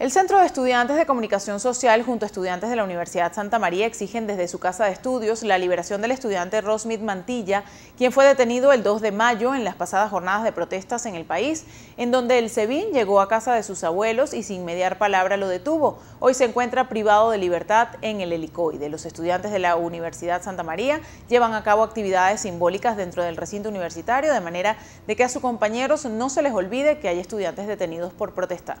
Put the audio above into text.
El Centro de Estudiantes de Comunicación Social junto a estudiantes de la Universidad Santa María exigen desde su casa de estudios la liberación del estudiante Rosmith Mantilla, quien fue detenido el 2 de mayo en las pasadas jornadas de protestas en el país, en donde el SEBIN llegó a casa de sus abuelos y sin mediar palabra lo detuvo. Hoy se encuentra privado de libertad en el helicoide. Los estudiantes de la Universidad Santa María llevan a cabo actividades simbólicas dentro del recinto universitario de manera de que a sus compañeros no se les olvide que hay estudiantes detenidos por protestar.